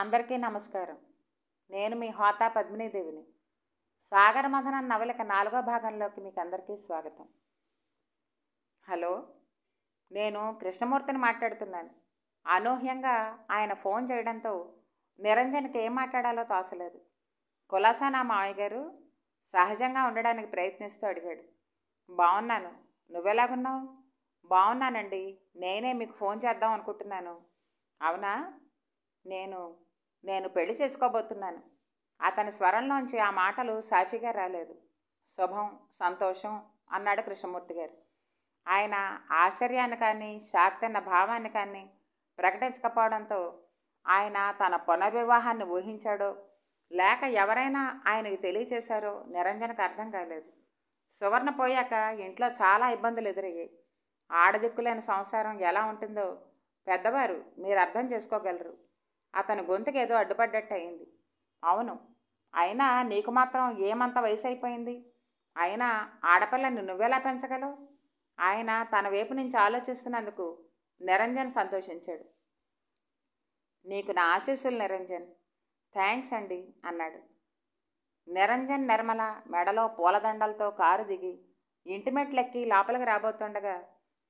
అందరికీ నమస్కారం నేను మీ హోతా పద్మినీదేవిని సాగర మథన నవలిక నాలుగో భాగంలోకి మీకు అందరికీ స్వాగతం హలో నేను కృష్ణమూర్తిని మాట్లాడుతున్నాను అనూహ్యంగా ఆయన ఫోన్ చేయడంతో నిరంజన్కి ఏం మాట్లాడాలో తోసలేదు కులాసా నా మావయ్య గారు సహజంగా ఉండడానికి ప్రయత్నిస్తూ అడిగాడు బాగున్నాను నువ్వెలాగున్నావు బాగున్నానండి నేనే మీకు ఫోన్ చేద్దాం అనుకుంటున్నాను అవునా నేను నేను పెళ్లి చేసుకోబోతున్నాను అతని స్వరంలోంచి ఆ మాటలు సాఫీగా రాలేదు శుభం సంతోషం అన్నాడు కృష్ణమూర్తి గారు ఆయన ఆశ్చర్యాన్ని కానీ షాక్ భావాన్ని కానీ ప్రకటించకపోవడంతో ఆయన తన పునర్వివాహాన్ని ఊహించాడో లేక ఎవరైనా ఆయనకు తెలియచేశారో నిరంజనకు అర్థం కాలేదు సువర్ణ పోయాక ఇంట్లో చాలా ఇబ్బందులు ఎదురయ్యాయి ఆడదిక్కులేని సంసారం ఎలా ఉంటుందో పెద్దవారు మీరు అర్థం చేసుకోగలరు అతని గొంతుకేదో అడ్డుపడ్డట్టు అయింది అవును అయినా నీకు మాత్రం ఏమంత వయసు అయిపోయింది అయినా ఆడపిల్లని నువ్వెలా పెంచగలవు ఆయన తన వైపు నుంచి ఆలోచిస్తున్నందుకు నిరంజన్ సంతోషించాడు నీకు నా ఆశీస్సులు నిరంజన్ థ్యాంక్స్ అండి అన్నాడు నిరంజన్ నిర్మల మెడలో పూలదండలతో కారు దిగి ఇంటిమెట్లెక్కి లోపలికి రాబోతుండగా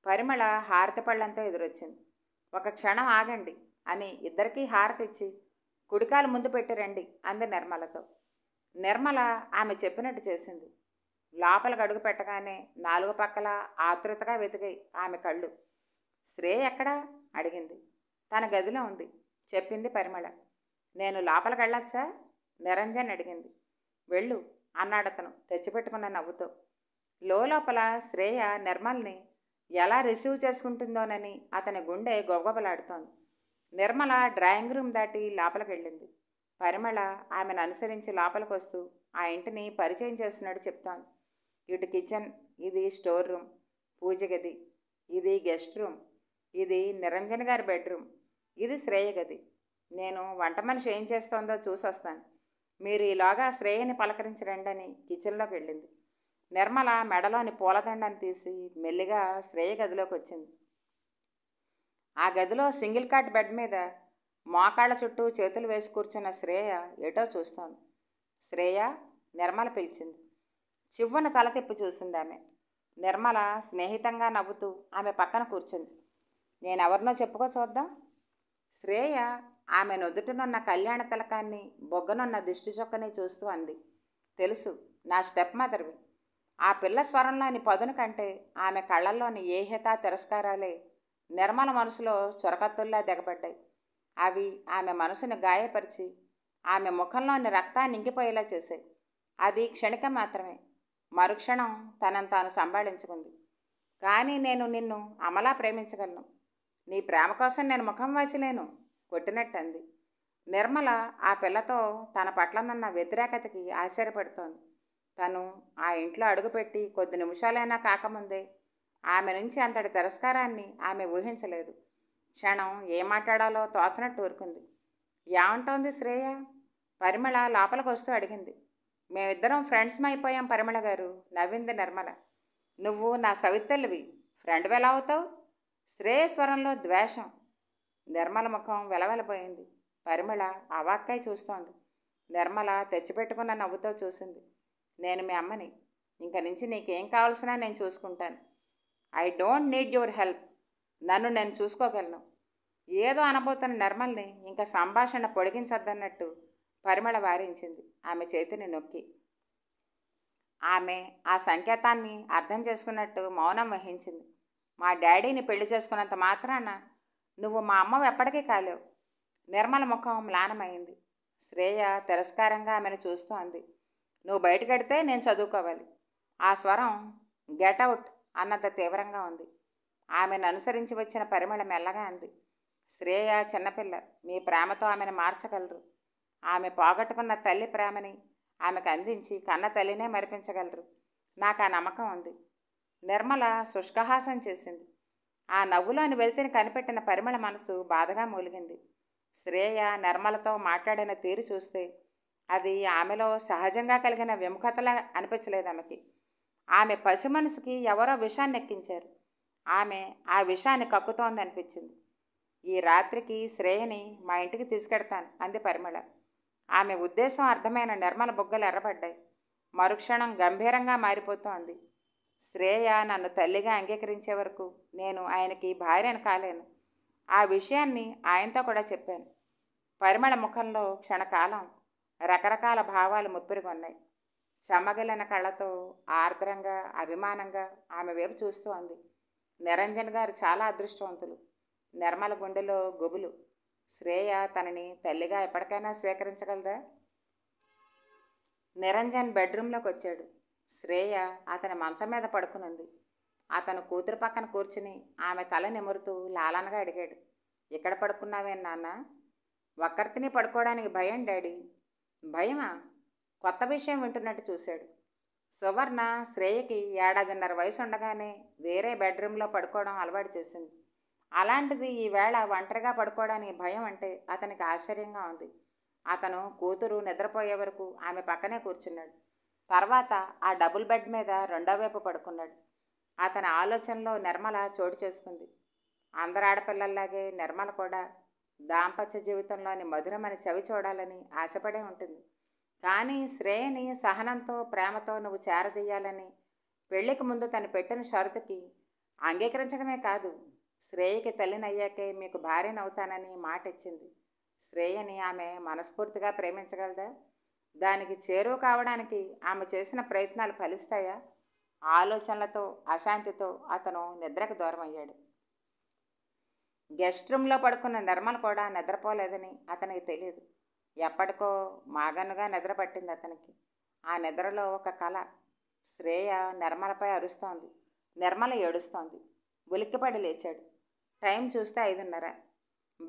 పరిమళ హారతి పళ్ళంతో ఎదురొచ్చింది ఒక క్షణం ఆగండి అని ఇద్దరికీ హారతిచ్చి కుడికాలు ముందు పెట్టి రండి అంది నిర్మలతో నిర్మల ఆమె చెప్పినట్టు చేసింది లోపలికి అడుగు పెట్టగానే నాలుగు పక్కల ఆతృతగా వెతికాయి ఆమె కళ్ళు శ్రేయ ఎక్కడా అడిగింది తన గదిలో ఉంది చెప్పింది పరిమళ నేను లోపలికి వెళ్ళొచ్చా నిరంజన్ అడిగింది వెళ్ళు అన్నాడతను తెచ్చిపెట్టుకున్న నవ్వుతో లోపల శ్రేయ నిర్మల్ని ఎలా రిసీవ్ చేసుకుంటుందోనని అతని గుండె గొబగొబలాడుతోంది నిర్మల డ్రాయింగ్ రూమ్ దాటి లోపలికి వెళ్ళింది పరిమళ ఆమెను అనుసరించి లోపలికి వస్తూ ఆ ఇంటిని పరిచయం చేస్తున్నట్టు చెప్తాను ఇటు కిచెన్ ఇది స్టోర్ రూమ్ పూజ గది ఇది గెస్ట్ రూమ్ ఇది నిరంజన్ గారి బెడ్రూమ్ ఇది శ్రేయ గది నేను వంట మనిషి ఏం చేస్తోందో చూసి వస్తాను మీరు ఈలోగా శ్రేయని పలకరించరండి అని కిచెన్లోకి వెళ్ళింది నిర్మల మెడలోని పూలదండని తీసి మెల్లిగా శ్రేయ గదిలోకి వచ్చింది ఆ గదిలో సింగిల్ కాట్ బెడ్ మీద మోకాళ్ళ చుట్టూ చేతులు వేసి కూర్చున్న శ్రేయ ఏటో చూస్తోంది శ్రేయ నిర్మల పిలిచింది చివ్వన తల తిప్పి చూసింది ఆమె నిర్మల స్నేహితంగా నవ్వుతూ ఆమె పక్కన కూర్చుంది నేను ఎవరినో చెప్పుకో చూద్దాం శ్రేయ ఆమె నొదుటనున్న కళ్యాణ తిలకాన్ని బొగ్గనున్న దిష్టి చొక్కని చూస్తూ అంది తెలుసు నా స్టెప్ మదర్వి ఆ పిల్ల స్వరంలోని పదును కంటే ఆమె కళ్ళల్లోని ఏహతా తిరస్కారాలే నిర్మల మనసులో చొరకత్తుల్లా దిగబడ్డాయి అవి ఆమె మనసును గాయపరిచి ఆమె ముఖంలోని రక్తాన్ని ఇంగిపోయేలా చేశాయి అది క్షణికం మాత్రమే మరుక్షణం తనను తాను సంభాళించుకుంది కానీ నేను నిన్ను అమలా ప్రేమించగలను నీ ప్రేమ కోసం నేను ముఖం వచ్చలేను కొట్టినట్టు అంది నిర్మల ఆ పిల్లతో తన పట్లనున్న వ్యతిరేకతకి ఆశ్చర్యపడుతోంది తను ఆ ఇంట్లో అడుగుపెట్టి కొద్ది నిమిషాలైనా కాకముందే ఆమె నుంచి అంతటి తిరస్కారాన్ని ఆమె ఊహించలేదు క్షణం ఏం మాట్లాడాలో తోచనట్టు ఊరుకుంది ఏమంటోంది శ్రేయ పరిమళ లోపలికి వస్తూ అడిగింది మేమిద్దరం ఫ్రెండ్స్ అయిపోయాం పరిమళ గారు నవ్వింది నిర్మల నువ్వు నా సవితల్లివి ఫ్రెండ్ ఎలా అవుతావు శ్రేయ స్వరంలో ద్వేషం నిర్మల ముఖం వెలవెలపోయింది పరిమళ అవాక్కై చూస్తోంది నిర్మల తెచ్చిపెట్టుకున్న నవ్వుతో చూసింది నేను మీ అమ్మని ఇంక నుంచి నీకేం కావాల్సినా నేను చూసుకుంటాను I don't need your help నన్ను నేను చూసుకోగలను ఏదో అనబోతున్న నిర్మల్ని ఇంకా సంభాషణ పొడిగించద్దన్నట్టు పరిమళ వారించింది ఆమె చేతిని నొక్కి ఆమె ఆ సంకేతాన్ని అర్థం చేసుకున్నట్టు మౌనం వహించింది మా డాడీని పెళ్లి చేసుకున్నంత మాత్రాన నువ్వు మా అమ్మ ఎప్పటికీ కాలేవు నిర్మల ముఖం మ్లానమైంది శ్రేయ తిరస్కారంగా ఆమెను చూస్తోంది నువ్వు బయటకెడితే నేను చదువుకోవాలి ఆ స్వరం గెటౌట్ అన్నంత తీవ్రంగా ఉంది ఆమెను అనుసరించి వచ్చిన పరిమళ మెల్లగా అంది శ్రేయ చిన్నపిల్ల మీ ప్రేమతో ఆమెను మార్చగలరు ఆమె పోగొట్టుకున్న తల్లి ప్రేమని ఆమెకు అందించి కన్న తల్లినే మరిపించగలరు నాకు ఆ నమ్మకం ఉంది నిర్మల శుష్కహాసం చేసింది ఆ నవ్వులోని వెలితిని కనిపెట్టిన పరిమళ మనసు బాధగా మూలిగింది శ్రేయ నిర్మలతో మాట్లాడిన తీరు చూస్తే అది ఆమెలో సహజంగా కలిగిన విముఖతలా అనిపించలేదు ఆమెకి ఆమె పసి మనసుకి ఎవరో విషాన్ని ఎక్కించారు ఆమె ఆ విషాన్ని కక్కుతోంది అనిపించింది ఈ రాత్రికి శ్రేయని మా ఇంటికి తీసుకెడతాను అంది పరిమళ ఆమె ఉద్దేశం అర్థమైన నిర్మల బొగ్గలు ఎర్రబడ్డాయి మరుక్షణం గంభీరంగా మారిపోతోంది శ్రేయ నన్ను తల్లిగా అంగీకరించే వరకు నేను ఆయనకి భార్యను కాలేను ఆ విషయాన్ని ఆయనతో కూడా చెప్పాను పరిమళ ముఖంలో క్షణకాలం రకరకాల భావాలు ముప్పిరిగొన్నాయి చెమ్మగిలిన కళ్ళతో ఆర్ద్రంగా అభిమానంగా ఆమె వైపు చూస్తూ అంది నిరంజన్ గారు చాలా అదృష్టవంతులు నిర్మల గుండెలో గొబులు శ్రేయ తనని తల్లిగా ఎప్పటికైనా స్వీకరించగలదా నిరంజన్ బెడ్రూమ్లోకి వచ్చాడు శ్రేయ అతని మంచం మీద పడుకునుంది అతను కూతురు పక్కన కూర్చుని ఆమె తల నిమురుతూ లాలనగా అడిగాడు ఇక్కడ పడుకున్నావే నాన్న ఒక్కరితిని పడుకోవడానికి భయం డాడీ భయమా కొత్త విషయం వింటున్నట్టు చూశాడు సువర్ణ శ్రేయకి ఏడాదిన్నర వయసు ఉండగానే వేరే బెడ్రూమ్లో పడుకోవడం అలవాటు చేసింది అలాంటిది ఈవేళ ఒంటరిగా పడుకోవడానికి భయం అంటే అతనికి ఆశ్చర్యంగా ఉంది అతను కూతురు నిద్రపోయే వరకు ఆమె పక్కనే కూర్చున్నాడు తర్వాత ఆ డబుల్ బెడ్ మీద రెండో వైపు పడుకున్నాడు అతని ఆలోచనలో నిర్మల చోటు చేసుకుంది అందరు ఆడపిల్లల్లాగే నిర్మల కూడా దాంపత్య జీవితంలోని మధురమని చవి చూడాలని ఆశపడే ఉంటుంది కానీ శ్రేయని సహనంతో ప్రేమతో నువ్వు చేరదీయాలని పెళ్లికి ముందు తను పెట్టిన షరతుకి అంగీకరించడమే కాదు శ్రేయకి తల్లినయ్యాకే మీకు భార్యనవుతానని మాట ఇచ్చింది శ్రేయని ఆమె మనస్ఫూర్తిగా ప్రేమించగలదా దానికి చేరువు కావడానికి ఆమె చేసిన ప్రయత్నాలు ఫలిస్తాయా ఆలోచనలతో అశాంతితో అతను నిద్రకు దూరం అయ్యాడు గెస్ట్ రూమ్లో పడుకున్న నిర్మల్ కూడా నిద్రపోలేదని అతనికి తెలియదు ఎప్పటికో మాగనుగా నిద్ర పట్టింది అతనికి ఆ నిద్రలో ఒక కళ శ్రేయ నిర్మలపై అరుస్తోంది నిర్మల ఏడుస్తోంది ఉలిక్కిపడి లేచాడు టైం చూస్తే ఐదున్నర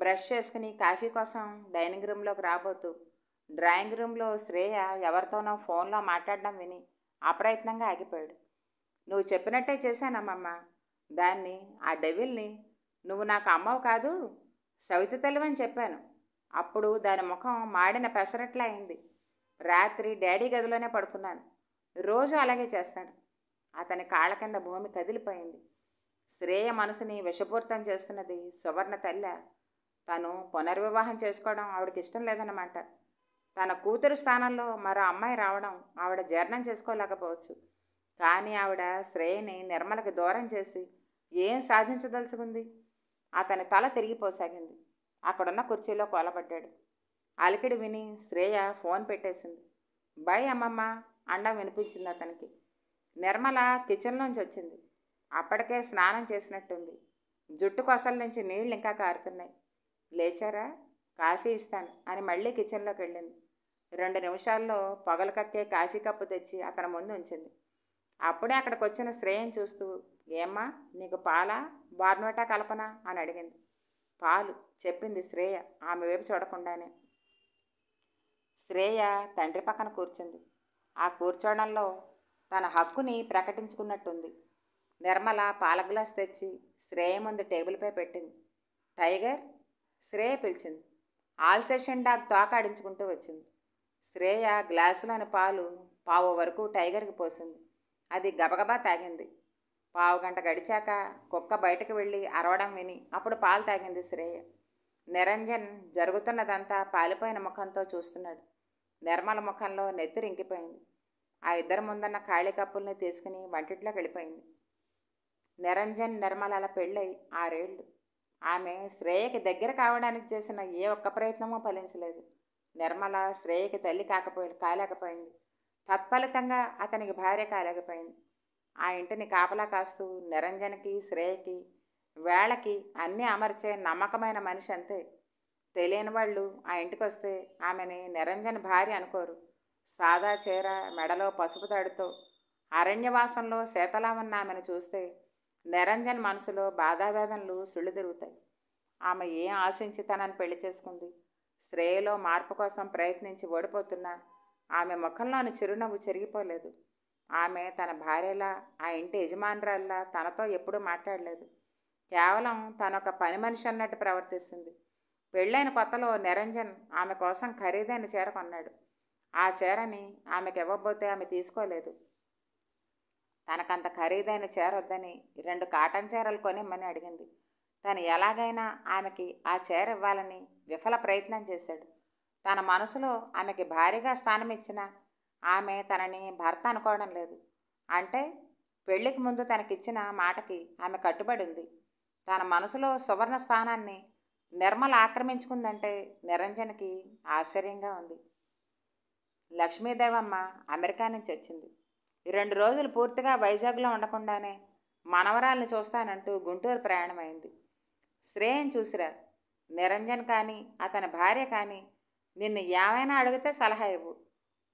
బ్రష్ చేసుకుని కాఫీ కోసం డైనింగ్ రూమ్లోకి రాబోతూ డ్రాయింగ్ రూమ్లో శ్రేయ ఎవరితోనో ఫోన్లో మాట్లాడడం విని అప్రయత్నంగా ఆగిపోయాడు నువ్వు చెప్పినట్టే చేశానమ్మమ్మ దాన్ని ఆ డెవిల్ని నువ్వు నాకు అమ్మవు కాదు సవిత తెలివని చెప్పాను అప్పుడు దాని ముఖం మాడిన పెసరట్లా అయింది రాత్రి డాడీ గదిలోనే పడుకున్నాను రోజు అలాగే చేస్తాను అతని కాళ్ళ కింద భూమి కదిలిపోయింది శ్రేయ మనసుని విషపూరితం చేస్తున్నది సువర్ణ తల్లి తను పునర్వివాహం చేసుకోవడం ఆవిడకి ఇష్టం లేదన్నమాట తన కూతురు స్థానంలో మరో అమ్మాయి రావడం ఆవిడ జీర్ణం చేసుకోలేకపోవచ్చు కానీ ఆవిడ శ్రేయని నిర్మలకి దూరం చేసి ఏం సాధించదలుచుకుంది అతని తల తిరిగిపోసాగింది అక్కడున్న కుర్చీలో కోలబడ్డాడు అలికిడి విని శ్రేయ ఫోన్ పెట్టేసింది బాయ్ అమ్మమ్మ అండ వినిపించింది అతనికి నిర్మల కిచెన్లోంచి వచ్చింది అప్పటికే స్నానం చేసినట్టుంది జుట్టు కొసల నుంచి నీళ్ళు ఇంకా కారుతున్నాయి లేచారా కాఫీ ఇస్తాను అని మళ్ళీ కిచెన్లోకి వెళ్ళింది రెండు నిమిషాల్లో పొగలు కక్కే కాఫీ కప్పు తెచ్చి అతని ముందు ఉంచింది అప్పుడే అక్కడికి వచ్చిన శ్రేయం చూస్తూ ఏమ్మా నీకు పాలా బార్నోటా కల్పన అని అడిగింది పాలు చెప్పింది శ్రేయ ఆమె వైపు చూడకుండానే శ్రేయ తండ్రి పక్కన కూర్చుంది ఆ కూర్చోడంలో తన హక్కుని ప్రకటించుకున్నట్టుంది నిర్మల పాల గ్లాస్ తెచ్చి శ్రేయ ముందు టేబుల్పై పెట్టింది టైగర్ శ్రేయ పిలిచింది ఆల్సేషన్ డాగ్ తోక తోకాడించుకుంటూ వచ్చింది శ్రేయ గ్లాసులోని పాలు పావు వరకు టైగర్కి పోసింది అది గబగబా తాగింది పావు గంట గడిచాక కుక్క బయటకు వెళ్ళి అరవడం విని అప్పుడు పాలు తాగింది శ్రేయ నిరంజన్ జరుగుతున్నదంతా పాలిపోయిన ముఖంతో చూస్తున్నాడు నిర్మల ముఖంలో నెత్తురు ఇంకిపోయింది ఆ ఇద్దరు ముందన్న ఖాళీ కప్పుల్ని తీసుకుని వంటిట్లోకి వెళ్ళిపోయింది నిరంజన్ అలా పెళ్ళై ఆరేళ్ళు ఆమె శ్రేయకి దగ్గర కావడానికి చేసిన ఏ ఒక్క ప్రయత్నమూ ఫలించలేదు నిర్మల శ్రేయకి తల్లి కాకపోయి కాలేకపోయింది తత్ఫలితంగా అతనికి భార్య కాలేకపోయింది ఆ ఇంటిని కాపలా కాస్తూ నిరంజనకి శ్రేయకి వేళకి అన్నీ అమర్చే నమ్మకమైన మనిషి అంతే తెలియని వాళ్ళు ఆ ఇంటికి వస్తే ఆమెని నిరంజన భార్య అనుకోరు సాదా చీర మెడలో పసుపు తడితో అరణ్యవాసంలో శీతలా ఉన్న ఆమెను చూస్తే నిరంజన్ మనసులో బాధావేదనలు సుళ్ళు తిరుగుతాయి ఆమె ఏం ఆశించి తనని పెళ్లి చేసుకుంది శ్రేయలో మార్పు కోసం ప్రయత్నించి ఓడిపోతున్నా ఆమె ముఖంలోని చిరునవ్వు చెరిగిపోలేదు ఆమె తన భార్యలా ఆ ఇంటి యజమానురాల్లా తనతో ఎప్పుడూ మాట్లాడలేదు కేవలం తనొక పని మనిషి అన్నట్టు ప్రవర్తిస్తుంది పెళ్ళైన కొత్తలో నిరంజన్ ఆమె కోసం ఖరీదైన చీర కొన్నాడు ఆ చీరని ఆమెకి ఇవ్వబోతే ఆమె తీసుకోలేదు తనకంత ఖరీదైన చీర వద్దని రెండు కాటన్ చీరలు కొనిమ్మని అడిగింది తను ఎలాగైనా ఆమెకి ఆ చీర ఇవ్వాలని విఫల ప్రయత్నం చేశాడు తన మనసులో ఆమెకి భారీగా స్థానం ఇచ్చిన ఆమె తనని భర్త అనుకోవడం లేదు అంటే పెళ్లికి ముందు తనకిచ్చిన మాటకి ఆమె కట్టుబడి ఉంది తన మనసులో సువర్ణ స్థానాన్ని నిర్మల ఆక్రమించుకుందంటే నిరంజన్కి ఆశ్చర్యంగా ఉంది లక్ష్మీదేవమ్మ అమెరికా నుంచి వచ్చింది రెండు రోజులు పూర్తిగా వైజాగ్లో ఉండకుండానే మనవరాల్ని చూస్తానంటూ గుంటూరు ప్రయాణమైంది శ్రేయం చూసిరా నిరంజన్ కానీ అతని భార్య కానీ నిన్ను ఏమైనా అడిగితే సలహా ఇవ్వు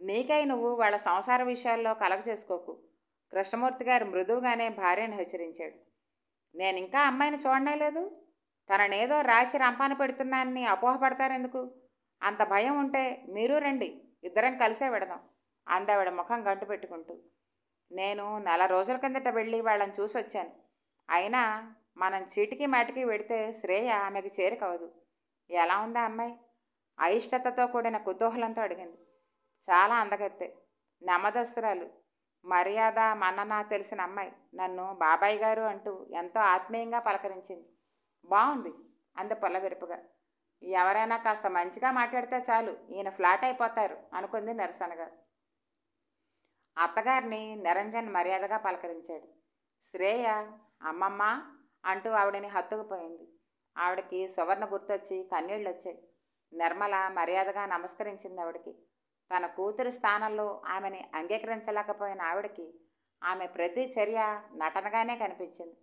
నీకై నువ్వు వాళ్ళ సంసార విషయాల్లో కలగ చేసుకోకు కృష్ణమూర్తి గారు మృదువుగానే భార్యను హెచ్చరించాడు నేను ఇంకా అమ్మాయిని లేదు తననేదో రాచి రంపాన పెడుతున్నానని అపోహపడతారెందుకు అంత భయం ఉంటే మీరు రండి ఇద్దరం కలిసే విడదాం అందావిడ ముఖం గంటు పెట్టుకుంటూ నేను నెల రోజుల కిందట వెళ్ళి వాళ్ళని చూసి వచ్చాను అయినా మనం చీటికి మాటికి వెడితే శ్రేయ ఆమెకు చేరుకవదు ఎలా ఉందా అమ్మాయి అయిష్టతతో కూడిన కుతూహలంతో అడిగింది చాలా అందగత్తే నెమదస్సురాలు మర్యాద మన్నన తెలిసిన అమ్మాయి నన్ను బాబాయ్ గారు అంటూ ఎంతో ఆత్మీయంగా పలకరించింది బాగుంది అంది పొల్లవిరుపుగా ఎవరైనా కాస్త మంచిగా మాట్లాడితే చాలు ఈయన ఫ్లాట్ అయిపోతారు అనుకుంది నిరసనగా అత్తగారిని నిరంజన్ మర్యాదగా పలకరించాడు శ్రేయ అమ్మమ్మ అంటూ ఆవిడని హత్తుకుపోయింది ఆవిడకి సువర్ణ గుర్తొచ్చి కన్నీళ్ళు వచ్చాయి నిర్మల మర్యాదగా నమస్కరించింది ఆవిడకి తన కూతురి స్థానంలో ఆమెని అంగీకరించలేకపోయిన ఆవిడకి ఆమె ప్రతి చర్య నటనగానే కనిపించింది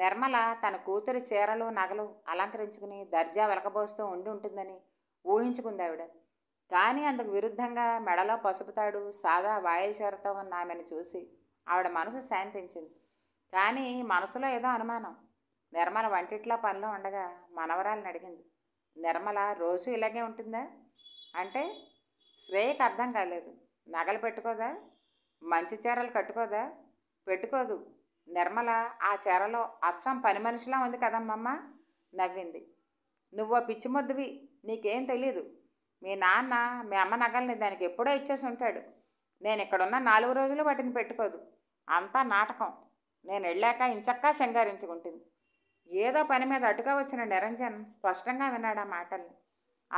నిర్మల తన కూతురి చీరలు నగలు అలంకరించుకుని దర్జా వెలకబోస్తూ ఉండి ఉంటుందని ఊహించుకుంది ఆవిడ కానీ అందుకు విరుద్ధంగా మెడలో పసుపుతాడు సాదా వాయిల్ చీరతో ఉన్న ఆమెను చూసి ఆవిడ మనసు శాంతించింది కానీ మనసులో ఏదో అనుమానం నిర్మల వంటిట్లో పనిలో ఉండగా మనవరాలను అడిగింది నిర్మల రోజు ఇలాగే ఉంటుందా అంటే శ్రేయకు అర్థం కాలేదు నగలు పెట్టుకోదా మంచి చీరలు కట్టుకోదా పెట్టుకోదు నిర్మల ఆ చీరలో అచ్చం పని మనిషిలా ఉంది కదమ్మమ్మ నవ్వింది నువ్వు పిచ్చి నీకేం తెలీదు మీ నాన్న మీ అమ్మ నగల్ని దానికి ఎప్పుడో ఇచ్చేసి ఉంటాడు నేను ఇక్కడున్న నాలుగు రోజులు వాటిని పెట్టుకోదు అంతా నాటకం నేను వెళ్ళాక ఇంచక్కా శంగారించుకుంటుంది ఏదో పని మీద అటుగా వచ్చిన నిరంజన్ స్పష్టంగా విన్నాడు ఆ మాటల్ని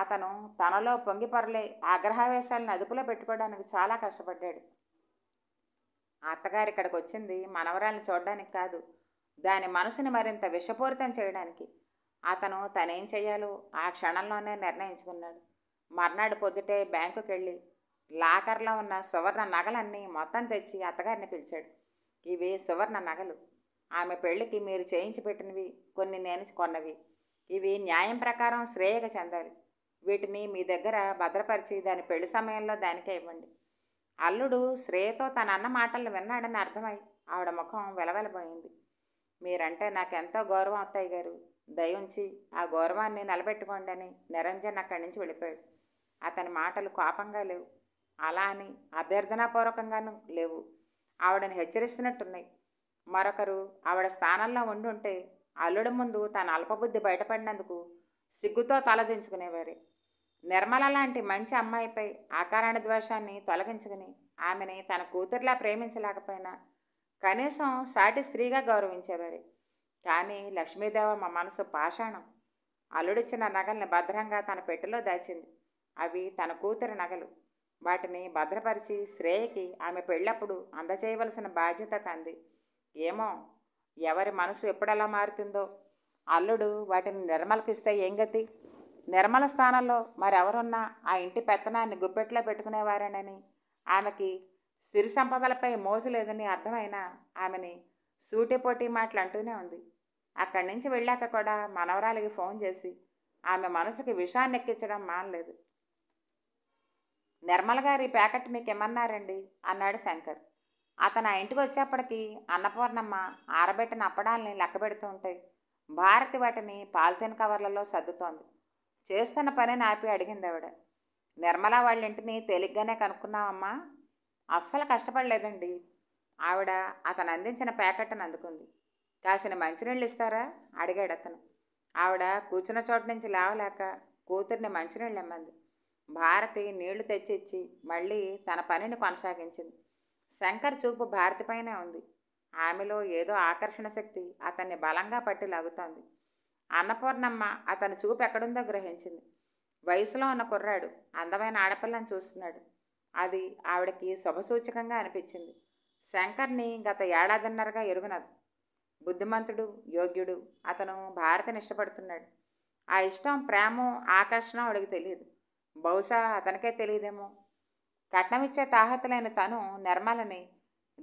అతను తనలో పొంగిపరలే ఆగ్రహావేశాలను అదుపులో పెట్టుకోవడానికి చాలా కష్టపడ్డాడు అత్తగారు ఇక్కడికి వచ్చింది మనవరాలను చూడడానికి కాదు దాని మనసుని మరింత విషపూరితం చేయడానికి అతను తనేం చేయాలో ఆ క్షణంలోనే నిర్ణయించుకున్నాడు మర్నాడు పొద్దుటే బ్యాంకుకి వెళ్ళి లాకర్లో ఉన్న సువర్ణ నగలన్నీ మొత్తం తెచ్చి అత్తగారిని పిలిచాడు ఇవి సువర్ణ నగలు ఆమె పెళ్లికి మీరు చేయించి పెట్టినవి కొన్ని నేను కొన్నవి ఇవి న్యాయం ప్రకారం శ్రేయగా చెందాలి వీటిని మీ దగ్గర భద్రపరిచి దాని పెళ్లి సమయంలో దానికే ఇవ్వండి అల్లుడు శ్రేయతో తన అన్న మాటలు విన్నాడని అర్థమై ఆవిడ ముఖం వెలవెలబోయింది మీరంటే నాకెంతో గౌరవం అత్తయ్య గారు దయుంచి ఆ గౌరవాన్ని నిలబెట్టుకోండి అని నిరంజన్ అక్కడి నుంచి వెళ్ళిపోయాడు అతని మాటలు కోపంగా లేవు అలా అని అభ్యర్థనాపూర్వకంగాను లేవు ఆవిడని హెచ్చరిస్తున్నట్టున్నాయి మరొకరు ఆవిడ స్థానంలో ఉండుంటే అల్లుడి ముందు తన అల్పబుద్ధి బయటపడినందుకు సిగ్గుతో తలదించుకునేవారి నిర్మల లాంటి మంచి అమ్మాయిపై ఆకారణ ద్వేషాన్ని తొలగించుకుని ఆమెని తన కూతురులా ప్రేమించలేకపోయినా కనీసం సాటి స్త్రీగా గౌరవించేవారి కానీ లక్ష్మీదేవ మా మనసు పాషాణం అల్లుడిచ్చిన నగల్ని భద్రంగా తన పెట్టెలో దాచింది అవి తన కూతురి నగలు వాటిని భద్రపరిచి శ్రేయకి ఆమె పెళ్ళప్పుడు అందచేయవలసిన బాధ్యత తంది ఏమో ఎవరి మనసు ఎప్పుడెలా మారుతుందో అల్లుడు వాటిని నిర్మలకి ఇస్తే ఏం గతి నిర్మల స్థానంలో మరెవరున్నా ఆ ఇంటి పెత్తనాన్ని గుప్పెట్లో పెట్టుకునేవారేనని ఆమెకి సిరి సంపదలపై మోజు లేదని అర్థమైన ఆమెని సూటిపోటీ మాటలు అంటూనే ఉంది అక్కడి నుంచి వెళ్ళాక కూడా మనవరాలికి ఫోన్ చేసి ఆమె మనసుకి విషాన్ని ఎక్కించడం మానలేదు నిర్మల గారి ప్యాకెట్ మీకు ఏమన్నారండి అన్నాడు శంకర్ అతను ఆ ఇంటికి వచ్చేప్పటికి అన్నపూర్ణమ్మ ఆరబెట్టిన అప్పడాలని లెక్క పెడుతూ ఉంటాయి భారతి వాటిని పాలిథిన్ కవర్లలో సర్దుతోంది చేస్తున్న పని నాపి అడిగింది ఆవిడ నిర్మల వాళ్ళ ఇంటిని తేలిగ్గానే కనుక్కున్నామమ్మా అస్సలు కష్టపడలేదండి ఆవిడ అతను అందించిన ప్యాకెట్ను అందుకుంది కాసిన మంచినీళ్ళు ఇస్తారా అడిగాడు అతను ఆవిడ కూర్చున్న చోటు నుంచి లేవలేక కూతుర్ని మంచినీళ్ళు ఇమ్మంది భారతి నీళ్లు తెచ్చిచ్చి మళ్ళీ తన పనిని కొనసాగించింది శంకర్ చూపు భారతి పైనే ఉంది ఆమెలో ఏదో ఆకర్షణ శక్తి అతన్ని బలంగా పట్టి లాగుతోంది అన్నపూర్ణమ్మ అతని చూపు ఎక్కడుందో గ్రహించింది వయసులో ఉన్న కుర్రాడు అందమైన ఆడపిల్లని చూస్తున్నాడు అది ఆవిడకి శుభసూచకంగా అనిపించింది శంకర్ని గత ఏడాదిన్నరగా ఎరుగునది బుద్ధిమంతుడు యోగ్యుడు అతను భారతని ఇష్టపడుతున్నాడు ఆ ఇష్టం ప్రేమో ఆకర్షణ ఆవిడకి తెలియదు బహుశా అతనికే తెలియదేమో కట్నం ఇచ్చే తను నిర్మలని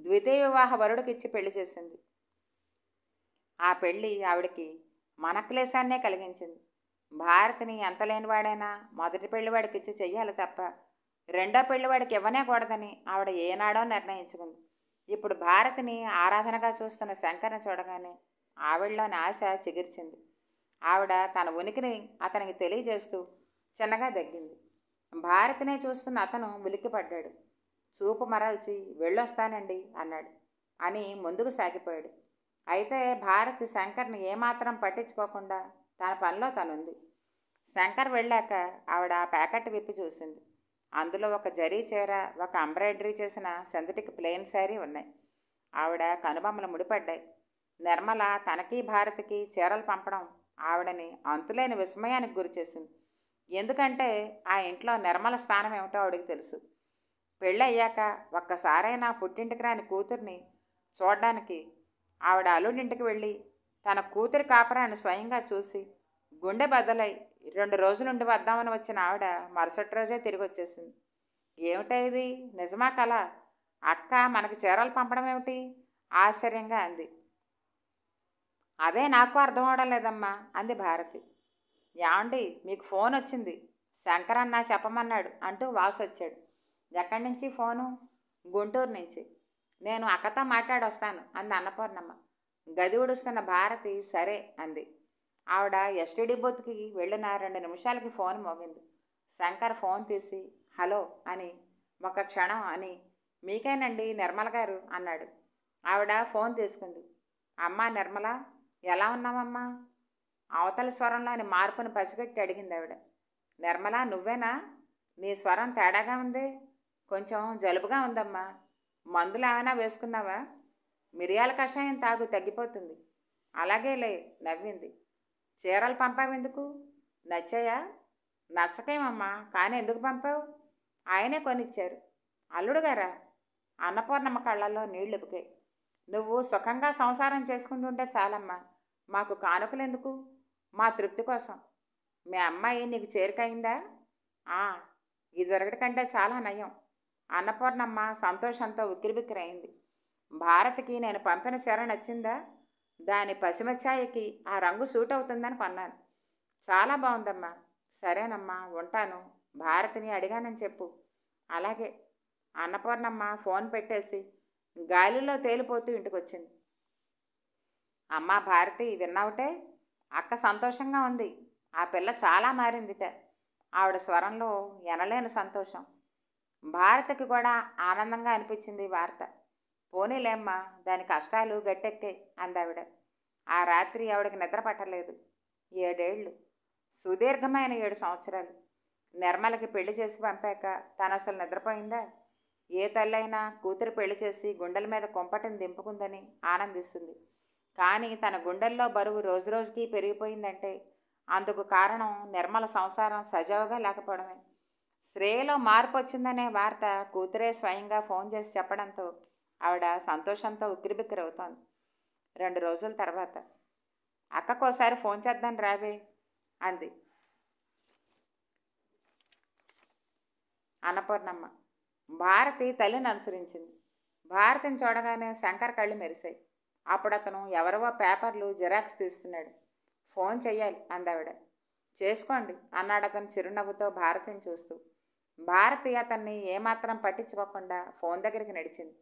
ద్వితీయ వివాహ వరుడికి ఇచ్చి పెళ్లి చేసింది ఆ పెళ్ళి ఆవిడకి మనక్లేశాన్నే కలిగించింది భారతిని ఎంత లేనివాడైనా మొదటి పెళ్లివాడికి ఇచ్చి చెయ్యాలి తప్ప రెండో పెళ్లివాడికి ఇవ్వనేకూడదని ఆవిడ ఏనాడో నిర్ణయించుకుంది ఇప్పుడు భారతిని ఆరాధనగా చూస్తున్న శంకర్ని చూడగానే ఆవిడలోని ఆశ చిగిర్చింది ఆవిడ తన ఉనికిని అతనికి తెలియజేస్తూ చిన్నగా దగ్గింది భారతినే చూస్తున్న అతను ఉలిక్కిపడ్డాడు చూపు మరల్చి వెళ్ళొస్తానండి అన్నాడు అని ముందుకు సాగిపోయాడు అయితే భారతి శంకర్ని ఏమాత్రం పట్టించుకోకుండా తన పనిలో తనుంది శంకర్ వెళ్ళాక ఆవిడ ఆ ప్యాకెట్ విప్పి చూసింది అందులో ఒక జరీ చీర ఒక ఎంబ్రాయిడరీ చేసిన సందుటికి ప్లెయిన్ శారీ ఉన్నాయి ఆవిడ కనుబొమ్మలు ముడిపడ్డాయి నిర్మల తనకి భారతికి చీరలు పంపడం ఆవిడని అంతులేని విస్మయానికి గురిచేసింది ఎందుకంటే ఆ ఇంట్లో నిర్మల స్థానం ఏమిటో ఆవిడకి తెలుసు పెళ్ళయ్యాక ఒక్కసారైనా పుట్టింటికి రాని కూతుర్ని చూడడానికి ఆవిడ అల్లుడింటికి వెళ్ళి తన కూతురి కాపరాన్ని స్వయంగా చూసి గుండె బద్దలై రెండు రోజులుండి వద్దామని వచ్చిన ఆవిడ మరుసటి రోజే తిరిగి వచ్చేసింది ఏమిటా ఇది నిజమా కళ అక్క మనకు చీరలు పంపడం ఏమిటి ఆశ్చర్యంగా అంది అదే నాకు అర్థం అవడం లేదమ్మా అంది భారతి యాండి మీకు ఫోన్ వచ్చింది శంకరన్న చెప్పమన్నాడు అంటూ వాసు వచ్చాడు ఎక్కడి నుంచి ఫోను గుంటూరు నుంచి నేను అక్కతో మాట్లాడొస్తాను అంది అన్నపూర్ణమ్మ గది ఉడుస్తున్న భారతి సరే అంది ఆవిడ ఎస్టీడీ బూత్కి వెళ్ళిన రెండు నిమిషాలకి ఫోన్ మోగింది శంకర్ ఫోన్ తీసి హలో అని ఒక క్షణం అని మీకేనండి నిర్మల గారు అన్నాడు ఆవిడ ఫోన్ తీసుకుంది అమ్మా నిర్మల ఎలా ఉన్నామమ్మా అవతల స్వరంలోని మార్పును పసిగట్టి అడిగింది ఆవిడ నిర్మల నువ్వేనా నీ స్వరం తేడాగా ఉంది కొంచెం జలుబుగా ఉందమ్మా మందులు ఏమైనా వేసుకున్నావా మిరియాల కషాయం తాగు తగ్గిపోతుంది అలాగేలే నవ్వింది చీరలు పంపావెందుకు నచ్చాయా నచ్చకేమమ్మా కానీ ఎందుకు పంపావు ఆయనే కొనిచ్చారు అల్లుడుగారా అన్నపూర్ణమ్మ కళ్ళల్లో నీళ్ళెపుకాయి నువ్వు సుఖంగా సంసారం చేసుకుంటుంటే చాలమ్మా మాకు కానుకలు ఎందుకు మా తృప్తి కోసం మీ అమ్మాయి నీకు చేరికయిందా ఇదివరకటి కంటే చాలా నయం అన్నపూర్ణమ్మ సంతోషంతో ఉక్కిరిబిక్కిరైంది భారత్కి నేను పంపిన చీర నచ్చిందా దాని ఛాయకి ఆ రంగు సూట్ అవుతుందని కొన్నాను చాలా బాగుందమ్మా సరేనమ్మా ఉంటాను భారతిని అడిగానని చెప్పు అలాగే అన్నపూర్ణమ్మ ఫోన్ పెట్టేసి గాలిలో తేలిపోతూ ఇంటికొచ్చింది అమ్మా భారతి విన్నావుటే అక్క సంతోషంగా ఉంది ఆ పిల్ల చాలా మారిందిట ఆవిడ స్వరంలో ఎనలేని సంతోషం భారత్కి కూడా ఆనందంగా అనిపించింది వార్త పోనీలేమ్మా దాని కష్టాలు గట్టెక్కాయి అందావిడ ఆ రాత్రి ఆవిడకి నిద్ర పట్టలేదు ఏడేళ్ళు సుదీర్ఘమైన ఏడు సంవత్సరాలు నిర్మలకి పెళ్లి చేసి పంపాక తను అసలు నిద్రపోయిందా ఏ తల్లైనా కూతురు పెళ్లి చేసి గుండెల మీద కొంపటను దింపుకుందని ఆనందిస్తుంది కానీ తన గుండెల్లో బరువు రోజురోజుకి పెరిగిపోయిందంటే అందుకు కారణం నిర్మల సంసారం సజావుగా లేకపోవడమే శ్రేయలో మార్పు వచ్చిందనే వార్త కూతురే స్వయంగా ఫోన్ చేసి చెప్పడంతో ఆవిడ సంతోషంతో ఉక్కిరిబిక్కిరవుతోంది రెండు రోజుల తర్వాత అక్కకోసారి ఫోన్ చేద్దాం రావే అంది అన్నపూర్ణమ్మ భారతి తల్లిని అనుసరించింది భారతిని చూడగానే శంకర్ కళ్ళు మెరిశాయి అప్పుడు అతను ఎవరో పేపర్లు జిరాక్స్ తీస్తున్నాడు ఫోన్ చెయ్యాలి అందావిడ చేసుకోండి అన్నాడు అతను చిరునవ్వుతో భారతిని చూస్తూ భారతి అతన్ని ఏమాత్రం పట్టించుకోకుండా ఫోన్ దగ్గరికి నడిచింది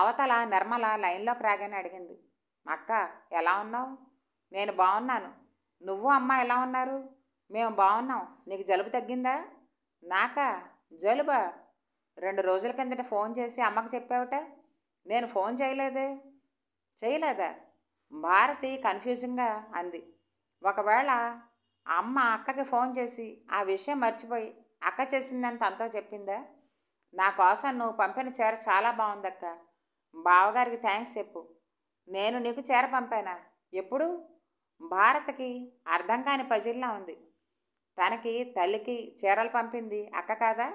అవతల నిర్మల లైన్లోకి రాగానే అడిగింది అక్క ఎలా ఉన్నావు నేను బాగున్నాను నువ్వు అమ్మ ఎలా ఉన్నారు మేము బాగున్నాం నీకు జలుబు తగ్గిందా నాకా జలుబా రెండు రోజుల కిందట ఫోన్ చేసి అమ్మకు చెప్పావుట నేను ఫోన్ చేయలేదే చేయలేదా భారతి కన్ఫ్యూజింగ్గా అంది ఒకవేళ అమ్మ అక్కకి ఫోన్ చేసి ఆ విషయం మర్చిపోయి అక్క చేసిందని తనతో చెప్పిందా నా కోసం నువ్వు పంపిన చీర చాలా బాగుంది అక్క బావగారికి థ్యాంక్స్ చెప్పు నేను నీకు చీర పంపానా ఎప్పుడు భారత్కి అర్థం కాని పజిల్లా ఉంది తనకి తల్లికి చీరలు పంపింది అక్క కాదా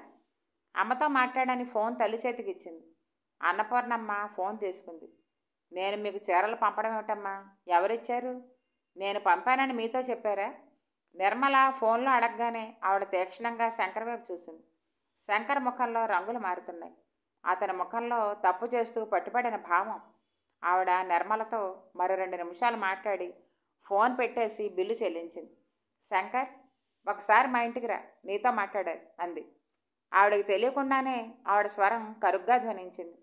అమ్మతో మాట్లాడని ఫోన్ తల్లి చేతికి ఇచ్చింది అన్నపూర్ణమ్మ ఫోన్ తీసుకుంది నేను మీకు చీరలు పంపడం ఏమిటమ్మా ఎవరిచ్చారు నేను పంపానని మీతో చెప్పారా నిర్మల ఫోన్లో అడగగానే ఆవిడ తీక్షణంగా శంకర్ వైపు చూసింది శంకర్ ముఖంలో రంగులు మారుతున్నాయి అతని ముఖంలో తప్పు చేస్తూ పట్టుబడిన భావం ఆవిడ నిర్మలతో మరో రెండు నిమిషాలు మాట్లాడి ఫోన్ పెట్టేసి బిల్లు చెల్లించింది శంకర్ ఒకసారి మా ఇంటికి రా నీతో మాట్లాడారు అంది ఆవిడకి తెలియకుండానే ఆవిడ స్వరం కరుగ్గా ధ్వనించింది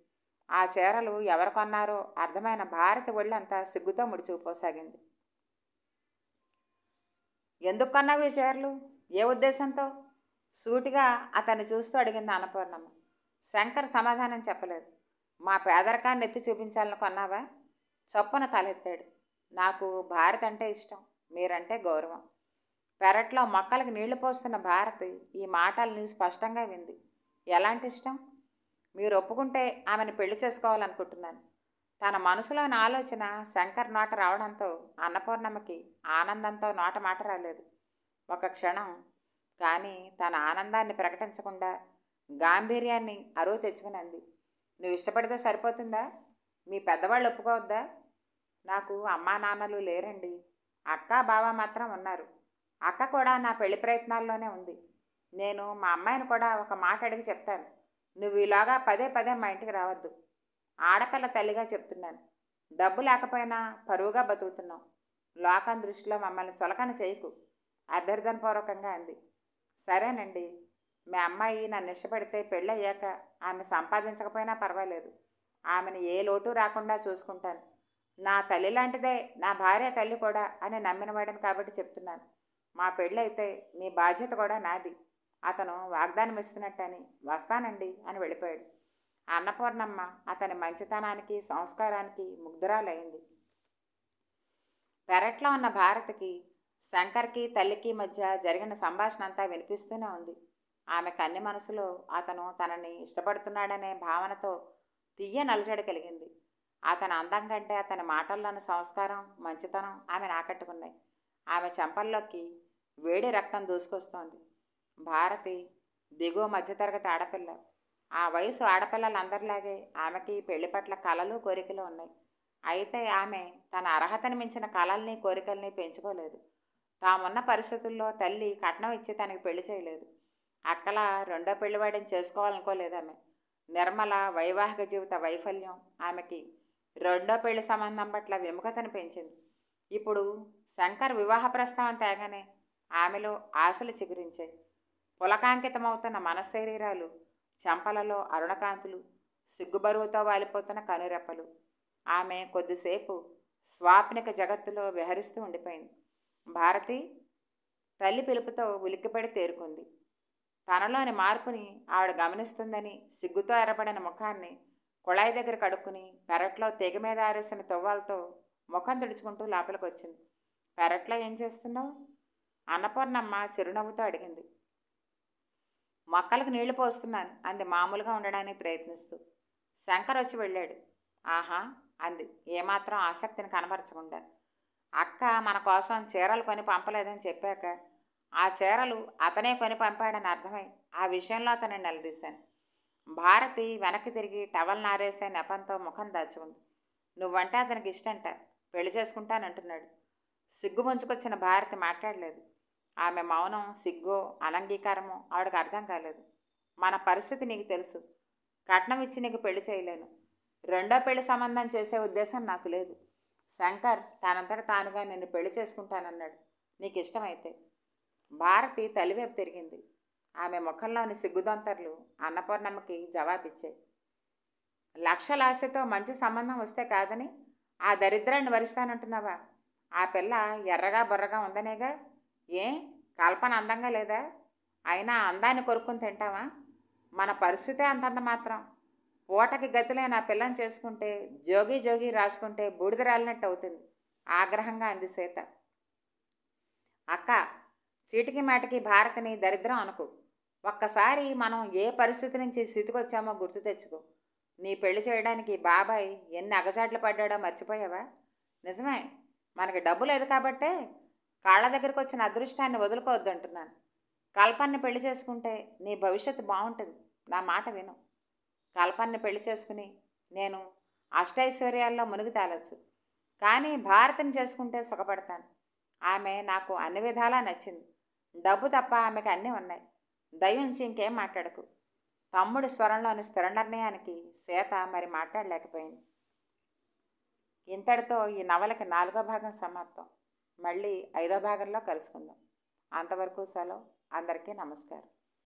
ఆ చీరలు ఎవరు కొన్నారో అర్థమైన భారతి ఒళ్ళంతా సిగ్గుతో ముడిచూపోసాగింది ఎందుకు కొన్నావు ఈ చీరలు ఏ ఉద్దేశంతో సూటిగా అతన్ని చూస్తూ అడిగింది అన్నపూర్ణమ్మ శంకర్ సమాధానం చెప్పలేదు మా పేదరికాన్ని ఎత్తి చూపించాలని కొన్నావా చొప్పున తలెత్తాడు నాకు భారత్ అంటే ఇష్టం మీరంటే గౌరవం పెరట్లో మొక్కలకు నీళ్లు పోస్తున్న భారతి ఈ మాటల్ని స్పష్టంగా వింది ఎలాంటి ఇష్టం మీరు ఒప్పుకుంటే ఆమెను పెళ్లి చేసుకోవాలనుకుంటున్నాను తన మనసులోని ఆలోచన శంకర్ నోట రావడంతో అన్నపూర్ణమ్మకి ఆనందంతో నోట మాట రాలేదు ఒక క్షణం కానీ తన ఆనందాన్ని ప్రకటించకుండా గాంభీర్యాన్ని అరువు తెచ్చుకుని అంది నువ్వు ఇష్టపడితే సరిపోతుందా మీ పెద్దవాళ్ళు ఒప్పుకోవద్దా నాకు అమ్మా నాన్నలు లేరండి అక్క బావ మాత్రం ఉన్నారు అక్క కూడా నా పెళ్లి ప్రయత్నాల్లోనే ఉంది నేను మా అమ్మాయిని కూడా ఒక మాట అడిగి చెప్తాను నువ్వు ఇలాగా పదే పదే మా ఇంటికి రావద్దు ఆడపిల్ల తల్లిగా చెప్తున్నాను డబ్బు లేకపోయినా పరువుగా బతుకుతున్నాం లోకం దృష్టిలో మమ్మల్ని చులకన చేయకు అభ్యర్థనపూర్వకంగా అంది సరేనండి మీ అమ్మాయి నన్ను ఇష్టపడితే పెళ్ళయ్యాక ఆమె సంపాదించకపోయినా పర్వాలేదు ఆమెను ఏ లోటు రాకుండా చూసుకుంటాను నా తల్లి లాంటిదే నా భార్య తల్లి కూడా అని నమ్మిన వాడని కాబట్టి చెప్తున్నాను మా పెళ్ళైతే మీ బాధ్యత కూడా నాది అతను వాగ్దానం ఇస్తున్నట్టని వస్తానండి అని వెళ్ళిపోయాడు అన్నపూర్ణమ్మ అతని మంచితనానికి సంస్కారానికి ముగ్ధురాలైంది పెరట్లో ఉన్న భారతికి శంకర్కి తల్లికి మధ్య జరిగిన సంభాషణ అంతా వినిపిస్తూనే ఉంది ఆమె కన్ని మనసులో అతను తనని ఇష్టపడుతున్నాడనే భావనతో తీయ నలచడ కలిగింది అతని అందం కంటే అతని మాటల్లోని సంస్కారం మంచితనం ఆమెను ఆకట్టుకున్నాయి ఆమె చెంపల్లోకి వేడి రక్తం దూసుకొస్తోంది భారతి దిగువ మధ్యతరగతి ఆడపిల్ల ఆ వయసు ఆడపిల్లలందరిలాగే ఆమెకి పెళ్లి పట్ల కళలు కోరికలు ఉన్నాయి అయితే ఆమె తన అర్హతను మించిన కళల్ని కోరికల్ని పెంచుకోలేదు తామున్న పరిస్థితుల్లో తల్లి కట్నం ఇచ్చి తనకి పెళ్లి చేయలేదు అక్కల రెండో పెళ్లివాడిని చేసుకోవాలనుకోలేదు ఆమె నిర్మల వైవాహిక జీవిత వైఫల్యం ఆమెకి రెండో పెళ్లి సంబంధం పట్ల విముఖతను పెంచింది ఇప్పుడు శంకర్ వివాహ ప్రస్తావం తేగానే ఆమెలో ఆశలు చిగురించాయి పులకాంకితమవుతున్న మన శరీరాలు చంపలలో అరుణకాంతులు సిగ్గుబరువుతో వాలిపోతున్న కనురెప్పలు ఆమె కొద్దిసేపు స్వాప్నిక జగత్తులో విహరిస్తూ ఉండిపోయింది భారతి తల్లి పిలుపుతో ఉలిక్కిపడి తేరుకుంది తనలోని మార్పుని ఆవిడ గమనిస్తుందని సిగ్గుతో ఎరపడిన ముఖాన్ని కుళాయి దగ్గర కడుక్కుని పెరట్లో తెగ మీద ఆరేసిన తువ్వాలతో ముఖం తుడుచుకుంటూ లోపలికి వచ్చింది పెరట్లో ఏం చేస్తున్నావు అన్నపూర్ణమ్మ చిరునవ్వుతో అడిగింది మొక్కలకు నీళ్లు పోస్తున్నాను అంది మామూలుగా ఉండడానికి ప్రయత్నిస్తూ శంకర్ వచ్చి వెళ్ళాడు ఆహా అంది ఏమాత్రం ఆసక్తిని కనపరచకుండా అక్క మన కోసం చీరలు కొని పంపలేదని చెప్పాక ఆ చీరలు అతనే కొని పంపాడని అర్థమై ఆ విషయంలో అతను నిలదీశాను భారతి వెనక్కి తిరిగి టవల్ నారేసే నెపంతో ముఖం దాచుకుంది నువ్వంటే అతనికి ఇష్టంట పెళ్లి చేసుకుంటానంటున్నాడు ముంచుకొచ్చిన భారతి మాట్లాడలేదు ఆమె మౌనం సిగ్గో అలంగీకారమో ఆవిడకు అర్థం కాలేదు మన పరిస్థితి నీకు తెలుసు కట్నం ఇచ్చి నీకు పెళ్లి చేయలేను రెండో పెళ్లి సంబంధం చేసే ఉద్దేశం నాకు లేదు శంకర్ తనంతట తానుగా నిన్ను పెళ్లి చేసుకుంటానన్నాడు నీకు ఇష్టమైతే భారతి తల్లివేపు తిరిగింది ఆమె ముఖంలోని సిగ్గుదొంతర్లు అన్నపూర్ణమ్మకి జవాబిచ్చాయి లక్షల ఆశతో మంచి సంబంధం వస్తే కాదని ఆ దరిద్రాన్ని వరిస్తానంటున్నావా ఆ పిల్ల ఎర్రగా బుర్రగా ఉందనేగా ఏ కల్పన అందంగా లేదా అయినా అందాన్ని కొరుక్కుని తింటావా మన పరిస్థితే అంతంత మాత్రం పూటకి గతిలే నా పిల్లని చేసుకుంటే జోగి జోగి రాసుకుంటే బూడిద రాలినట్టు అవుతుంది ఆగ్రహంగా అంది సీత అక్క చీటికి మాటికి భారతిని దరిద్రం అనుకు ఒక్కసారి మనం ఏ పరిస్థితి నుంచి స్థితికొచ్చామో గుర్తు తెచ్చుకో నీ పెళ్లి చేయడానికి బాబాయ్ ఎన్ని అగజాట్లు పడ్డాడో మర్చిపోయావా నిజమే మనకి డబ్బు లేదు కాబట్టే కాళ్ళ దగ్గరకు వచ్చిన అదృష్టాన్ని వదులుకోవద్దు అంటున్నాను కల్పాన్ని పెళ్లి చేసుకుంటే నీ భవిష్యత్తు బాగుంటుంది నా మాట విను కల్పాన్ని పెళ్లి చేసుకుని నేను అష్టైశ్వర్యాల్లో మునిగి తేలొచ్చు కానీ భారతిని చేసుకుంటే సుఖపడతాను ఆమె నాకు అన్ని విధాలా నచ్చింది డబ్బు తప్ప ఆమెకు అన్నీ ఉన్నాయి దయించి ఇంకేం మాట్లాడకు తమ్ముడి స్వరంలోని స్థిర నిర్ణయానికి సీత మరి మాట్లాడలేకపోయింది ఇంతటితో ఈ నవలకి నాలుగో భాగం సమాప్తం మళ్ళీ ఐదో భాగంలో కలుసుకుందాం అంతవరకు సెలవు అందరికీ నమస్కారం